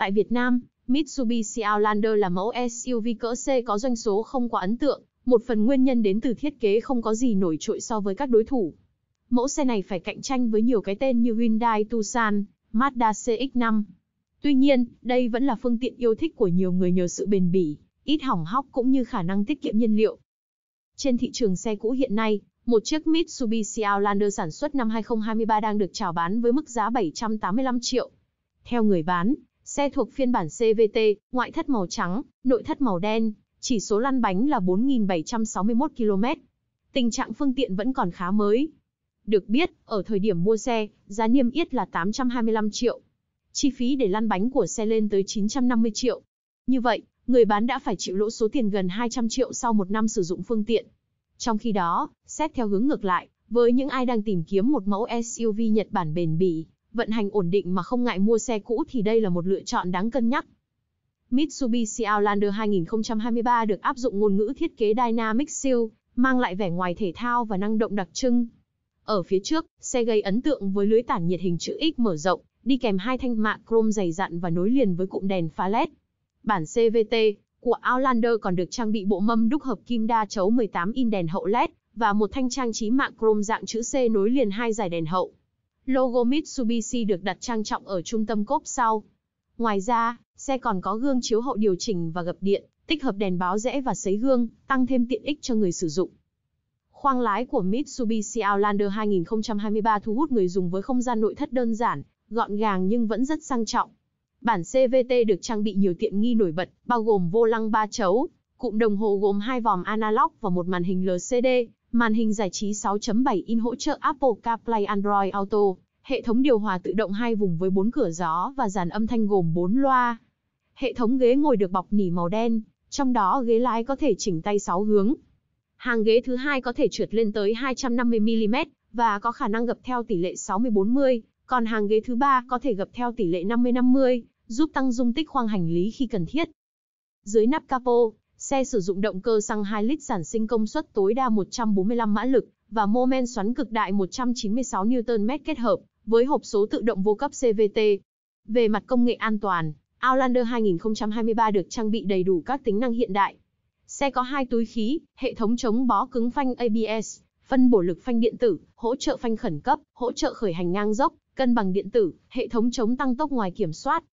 Tại Việt Nam, Mitsubishi Outlander là mẫu SUV cỡ C có doanh số không quá ấn tượng, một phần nguyên nhân đến từ thiết kế không có gì nổi trội so với các đối thủ. Mẫu xe này phải cạnh tranh với nhiều cái tên như Hyundai Tucson, Mazda CX-5. Tuy nhiên, đây vẫn là phương tiện yêu thích của nhiều người nhờ sự bền bỉ, ít hỏng hóc cũng như khả năng tiết kiệm nhiên liệu. Trên thị trường xe cũ hiện nay, một chiếc Mitsubishi Outlander sản xuất năm 2023 đang được chào bán với mức giá 785 triệu. Theo người bán, Xe thuộc phiên bản CVT, ngoại thất màu trắng, nội thất màu đen, chỉ số lăn bánh là 4.761 km. Tình trạng phương tiện vẫn còn khá mới. Được biết, ở thời điểm mua xe, giá niêm yết là 825 triệu. Chi phí để lăn bánh của xe lên tới 950 triệu. Như vậy, người bán đã phải chịu lỗ số tiền gần 200 triệu sau một năm sử dụng phương tiện. Trong khi đó, xét theo hướng ngược lại, với những ai đang tìm kiếm một mẫu SUV Nhật Bản bền bỉ, vận hành ổn định mà không ngại mua xe cũ thì đây là một lựa chọn đáng cân nhắc. Mitsubishi Outlander 2023 được áp dụng ngôn ngữ thiết kế Dynamic Seal, mang lại vẻ ngoài thể thao và năng động đặc trưng. Ở phía trước, xe gây ấn tượng với lưới tản nhiệt hình chữ X mở rộng, đi kèm hai thanh mạ chrome dày dặn và nối liền với cụm đèn pha LED. Bản CVT của Outlander còn được trang bị bộ mâm đúc hợp kim đa chấu 18 in đèn hậu LED và một thanh trang trí mạ chrome dạng chữ C nối liền hai dải đèn hậu. Logo Mitsubishi được đặt trang trọng ở trung tâm cốp sau. Ngoài ra, xe còn có gương chiếu hậu điều chỉnh và gập điện, tích hợp đèn báo rẽ và sấy gương, tăng thêm tiện ích cho người sử dụng. Khoang lái của Mitsubishi Outlander 2023 thu hút người dùng với không gian nội thất đơn giản, gọn gàng nhưng vẫn rất sang trọng. Bản CVT được trang bị nhiều tiện nghi nổi bật, bao gồm vô lăng ba chấu, cụm đồng hồ gồm hai vòm analog và một màn hình LCD, Màn hình giải trí 6.7 inch hỗ trợ Apple CarPlay Android Auto, hệ thống điều hòa tự động hai vùng với 4 cửa gió và dàn âm thanh gồm 4 loa. Hệ thống ghế ngồi được bọc nỉ màu đen, trong đó ghế lái có thể chỉnh tay 6 hướng. Hàng ghế thứ hai có thể trượt lên tới 250mm và có khả năng gập theo tỷ lệ 60-40, còn hàng ghế thứ ba có thể gập theo tỷ lệ 50-50, giúp tăng dung tích khoang hành lý khi cần thiết. Dưới nắp capo, Xe sử dụng động cơ xăng 2 lít sản sinh công suất tối đa 145 mã lực và mô men xoắn cực đại 196 Nm kết hợp với hộp số tự động vô cấp CVT. Về mặt công nghệ an toàn, Outlander 2023 được trang bị đầy đủ các tính năng hiện đại. Xe có hai túi khí, hệ thống chống bó cứng phanh ABS, phân bổ lực phanh điện tử, hỗ trợ phanh khẩn cấp, hỗ trợ khởi hành ngang dốc, cân bằng điện tử, hệ thống chống tăng tốc ngoài kiểm soát.